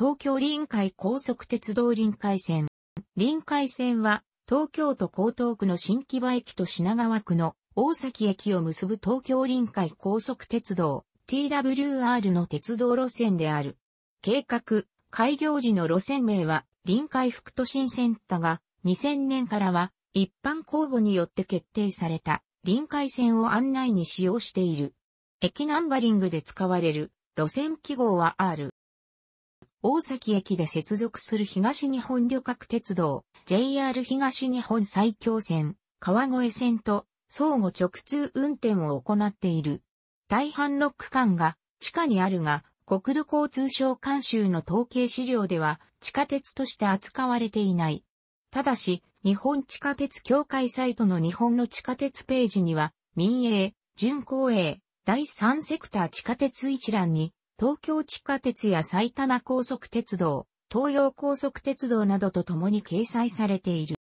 東京臨海高速鉄道臨海線。臨海線は、東京都江東区の新木場駅と品川区の大崎駅を結ぶ東京臨海高速鉄道 TWR の鉄道路線である。計画、開業時の路線名は臨海副都心線だが、2000年からは一般公募によって決定された臨海線を案内に使用している。駅ナンバリングで使われる路線記号は R。大崎駅で接続する東日本旅客鉄道、JR 東日本最強線、川越線と相互直通運転を行っている。大半の区間が地下にあるが、国土交通省監修の統計資料では地下鉄として扱われていない。ただし、日本地下鉄協会サイトの日本の地下鉄ページには、民営、準公営、第三セクター地下鉄一覧に東京地下鉄や埼玉高速鉄道、東洋高速鉄道などと共に掲載されている。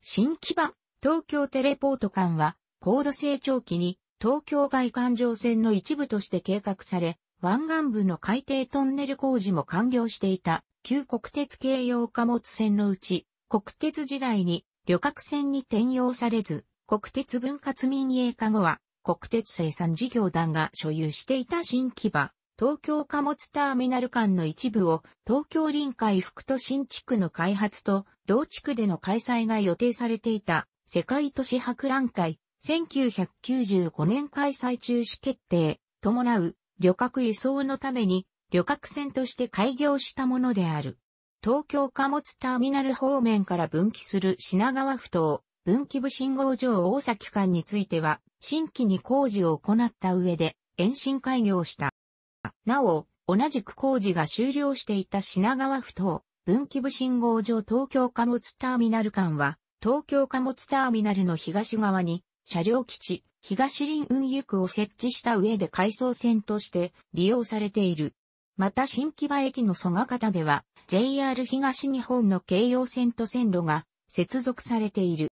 新木場、東京テレポート間は、高度成長期に東京外環状線の一部として計画され、湾岸部の海底トンネル工事も完了していた、旧国鉄系用貨物線のうち、国鉄時代に旅客船に転用されず、国鉄分割民営化後は、国鉄生産事業団が所有していた新木場、東京貨物ターミナル間の一部を東京臨海副都心地区の開発と同地区での開催が予定されていた世界都市博覧会1995年開催中止決定伴う旅客輸送のために旅客船として開業したものである。東京貨物ターミナル方面から分岐する品川埠頭分岐部信号場大崎間については新規に工事を行った上で延伸開業した。なお、同じく工事が終了していた品川埠頭、分岐部信号場東京貨物ターミナル間は、東京貨物ターミナルの東側に、車両基地、東林運輸区を設置した上で回送線として利用されている。また新木場駅の蘇我方では JR 東日本の京葉線と線路が接続されている。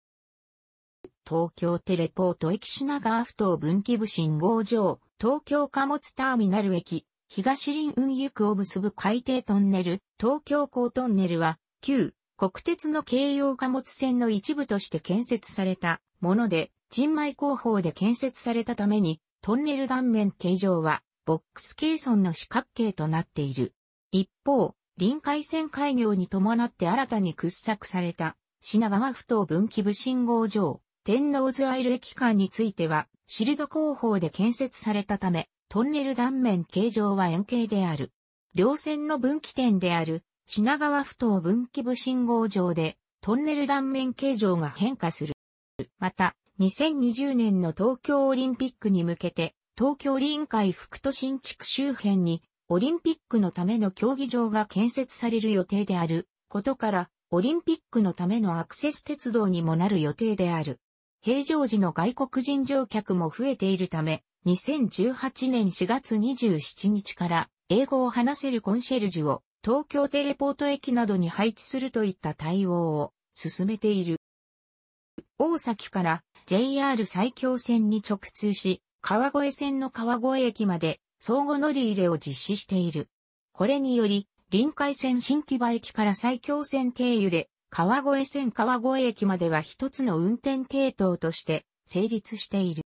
東京テレポート駅品川埠頭分岐部信号場、東京貨物ターミナル駅、東林運輸区を結ぶ海底トンネル、東京港トンネルは、旧国鉄の京葉貨物線の一部として建設されたもので、人米工法で建設されたために、トンネル断面形状は、ボックスケーソンの四角形となっている。一方、臨海線開業に伴って新たに掘削された、品川埠頭分岐部信号場、天王洲アイル駅間については、シルド工法で建設されたため、トンネル断面形状は円形である。両線の分岐点である品川不等分岐部信号上でトンネル断面形状が変化する。また、2020年の東京オリンピックに向けて、東京臨海副都心地区周辺にオリンピックのための競技場が建設される予定であることから、オリンピックのためのアクセス鉄道にもなる予定である。平常時の外国人乗客も増えているため、2018年4月27日から英語を話せるコンシェルジュを東京テレポート駅などに配置するといった対応を進めている。大崎から JR 埼京線に直通し、川越線の川越駅まで相互乗り入れを実施している。これにより、臨海線新木場駅から埼京線経由で、川越線川越駅までは一つの運転系統として成立している。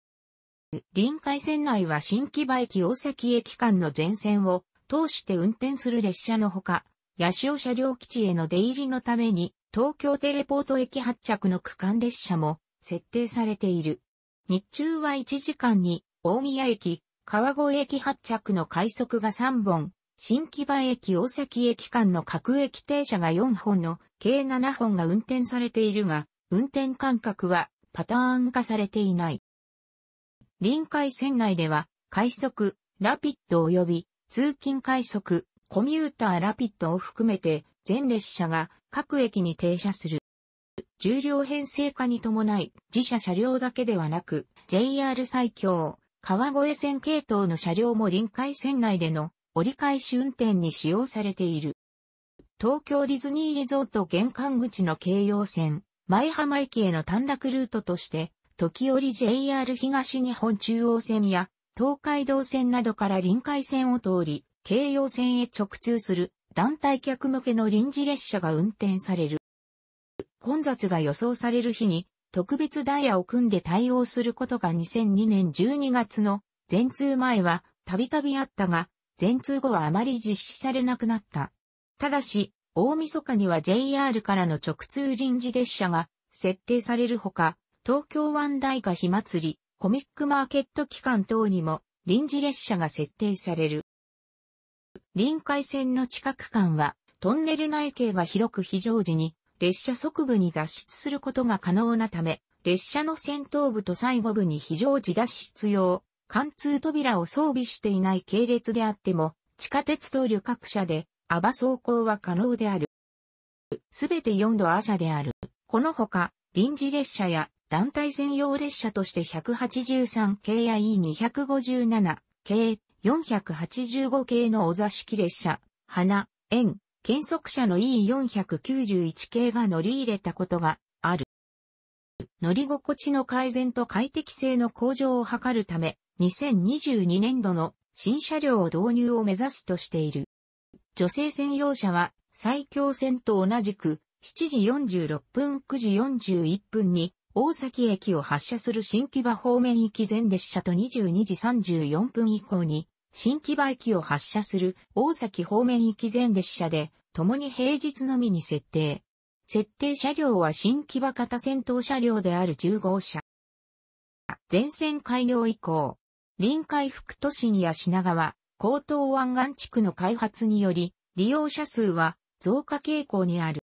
臨海線内は新木場駅大崎駅間の全線を通して運転する列車のほか、八潮車両基地への出入りのために東京テレポート駅発着の区間列車も設定されている。日中は1時間に大宮駅、川越駅発着の快速が3本、新木場駅大崎駅間の各駅停車が4本の計7本が運転されているが、運転間隔はパターン化されていない。臨海線内では、快速、ラピッド及び通勤快速、コミューターラピッドを含めて全列車が各駅に停車する。重量編成化に伴い自社車両だけではなく JR 最強、川越線系統の車両も臨海線内での折り返し運転に使用されている。東京ディズニーリゾート玄関口の京葉線、舞浜駅への短絡ルートとして時折 JR 東日本中央線や東海道線などから臨海線を通り、京葉線へ直通する団体客向けの臨時列車が運転される。混雑が予想される日に特別ダイヤを組んで対応することが2002年12月の全通前はたびたびあったが、全通後はあまり実施されなくなった。ただし、大晦日には JR からの直通臨時列車が設定されるほか、東京湾大河火祭り、コミックマーケット期間等にも臨時列車が設定される。臨海線の近く間はトンネル内径が広く非常時に列車側部に脱出することが可能なため、列車の先頭部と最後部に非常時脱出用、貫通扉を装備していない系列であっても、地下鉄と旅客車で、アバ走行は可能である。すべて4度アャである。このほか、臨時列車や団体専用列車として183系や E257 系、485系のお座敷列車、花、円、検測車の E491 系が乗り入れたことがある。乗り心地の改善と快適性の向上を図るため、2022年度の新車両を導入を目指すとしている。女性専用車は最強線と同じく7時46分9時41分に大崎駅を発車する新木場方面行き全列車と22時34分以降に、新木場駅を発車する大崎方面行き全列車で、共に平日のみに設定。設定車両は新木場型先頭車両である10号車。全線開業以降、臨海副都心や品川、江東湾岸地区の開発により、利用者数は増加傾向にある。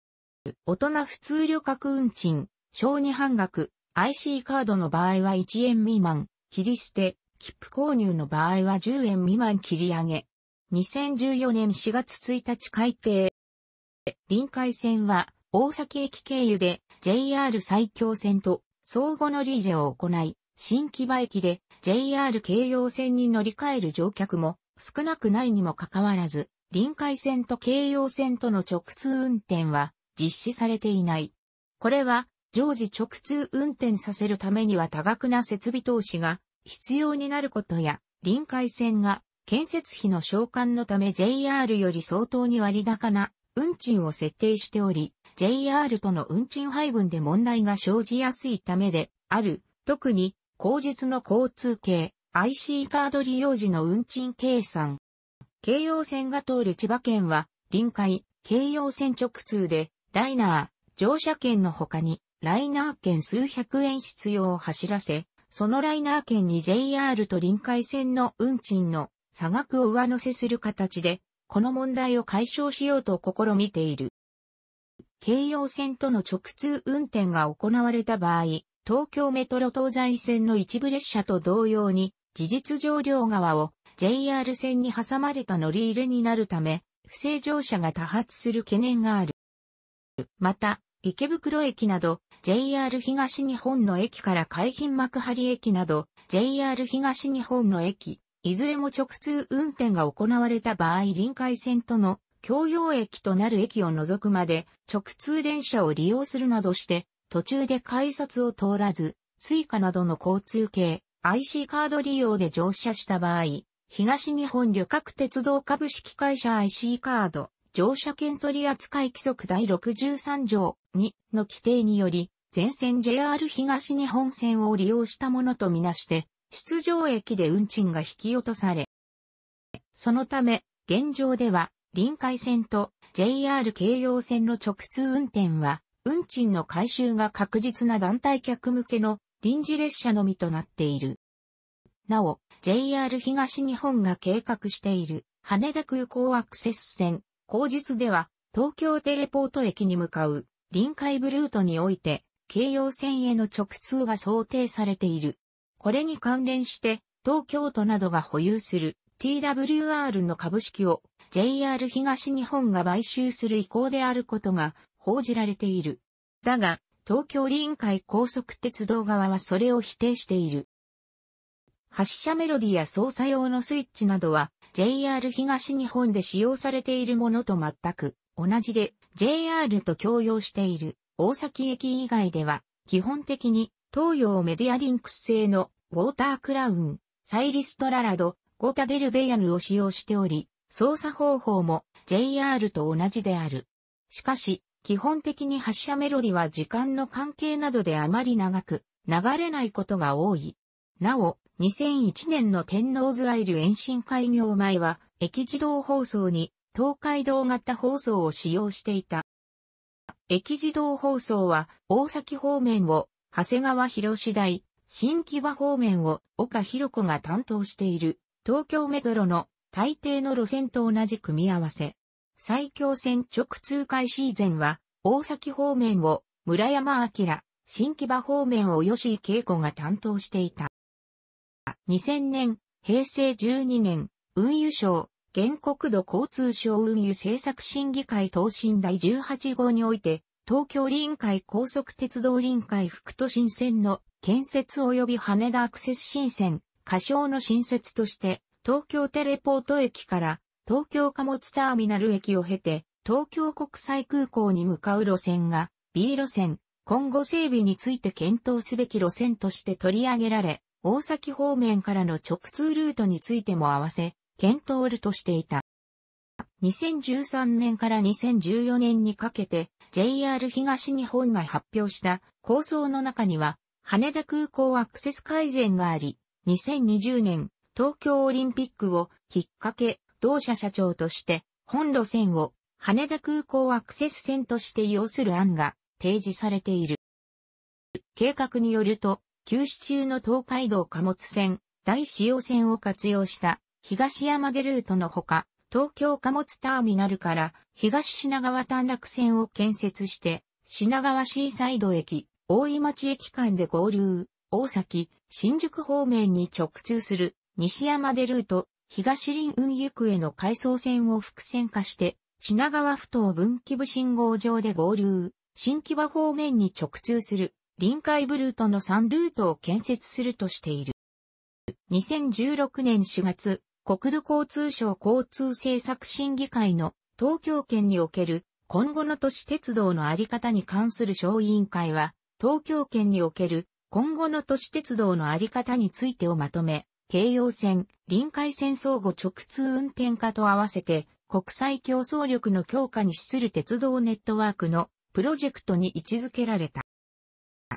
大人普通旅客運賃小児半額、IC カードの場合は1円未満、切り捨て、切符購入の場合は10円未満切り上げ。2014年4月1日改定。臨海線は大崎駅経由で JR 最強線と相互乗り入れを行い、新木場駅で JR 京葉線に乗り換える乗客も少なくないにもかかわらず、臨海線と京葉線との直通運転は実施されていない。これは常時直通運転させるためには多額な設備投資が必要になることや、臨海線が建設費の償還のため JR より相当に割高な運賃を設定しており、JR との運賃配分で問題が生じやすいためである、特に、後日の交通系、IC カード利用時の運賃計算。京葉線が通る千葉県は、臨海、京葉線直通で、ライナー、乗車券の他に、ライナー券数百円必要を走らせ、そのライナー券に JR と臨海線の運賃の差額を上乗せする形で、この問題を解消しようと試みている。京葉線との直通運転が行われた場合、東京メトロ東西線の一部列車と同様に、事実上両側を JR 線に挟まれた乗り入れになるため、不正乗車が多発する懸念がある。また、池袋駅など JR 東日本の駅から海浜幕張駅など JR 東日本の駅、いずれも直通運転が行われた場合臨海線との共用駅となる駅を除くまで直通電車を利用するなどして途中で改札を通らず、suica などの交通系 IC カード利用で乗車した場合、東日本旅客鉄道株式会社 IC カード、乗車券取扱規則第63条2の規定により、全線 JR 東日本線を利用したものとみなして、出場駅で運賃が引き落とされ、そのため、現状では、臨海線と JR 京葉線の直通運転は、運賃の回収が確実な団体客向けの臨時列車のみとなっている。なお、JR 東日本が計画している羽田空港アクセス線後日では、東京テレポート駅に向かう臨海部ルートにおいて、京葉線への直通が想定されている。これに関連して、東京都などが保有する TWR の株式を JR 東日本が買収する意向であることが報じられている。だが、東京臨海高速鉄道側はそれを否定している。発車メロディや操作用のスイッチなどは JR 東日本で使用されているものと全く同じで JR と共用している大崎駅以外では基本的に東洋メディアリンクス製のウォータークラウン、サイリストララド、ゴタデルベヤヌを使用しており、操作方法も JR と同じである。しかし、基本的に発車メロディは時間の関係などであまり長く流れないことが多い。なお、2001年の天王洲アイル延伸開業前は、駅自動放送に東海道型放送を使用していた。駅自動放送は、大崎方面を、長谷川博次第、新木場方面を岡博子が担当している、東京メトロの大抵の路線と同じ組み合わせ。最強線直通開始以前は、大崎方面を村山明、新木場方面を吉井恵子が担当していた。2000年、平成12年、運輸省、原国土交通省運輸政策審議会答申第18号において、東京臨海高速鉄道臨海副都心線の建設及び羽田アクセス新線、仮称の新設として、東京テレポート駅から東京貨物ターミナル駅を経て、東京国際空港に向かう路線が B 路線、今後整備について検討すべき路線として取り上げられ、大崎方面からの直通ルートについても合わせ、検討るとしていた。2013年から2014年にかけて JR 東日本が発表した構想の中には羽田空港アクセス改善があり、2020年東京オリンピックをきっかけ同社社長として本路線を羽田空港アクセス線として要する案が提示されている。計画によると休止中の東海道貨物線、大用線を活用した東山でルートのほか、東京貨物ターミナルから東品川短絡線を建設して、品川シーサイド駅、大井町駅間で合流、大崎、新宿方面に直通する西山でルート、東林運行への回送線を伏線化して、品川ふ頭分岐部信号場で合流、新木場方面に直通する臨海ブルートの3ルートを建設するとしている。2016年4月、国土交通省交通政策審議会の東京圏における今後の都市鉄道のあり方に関する小委員会は、東京圏における今後の都市鉄道のあり方についてをまとめ、京葉線、臨海線相互直通運転化と合わせて、国際競争力の強化に資する鉄道ネットワークのプロジェクトに位置づけられた。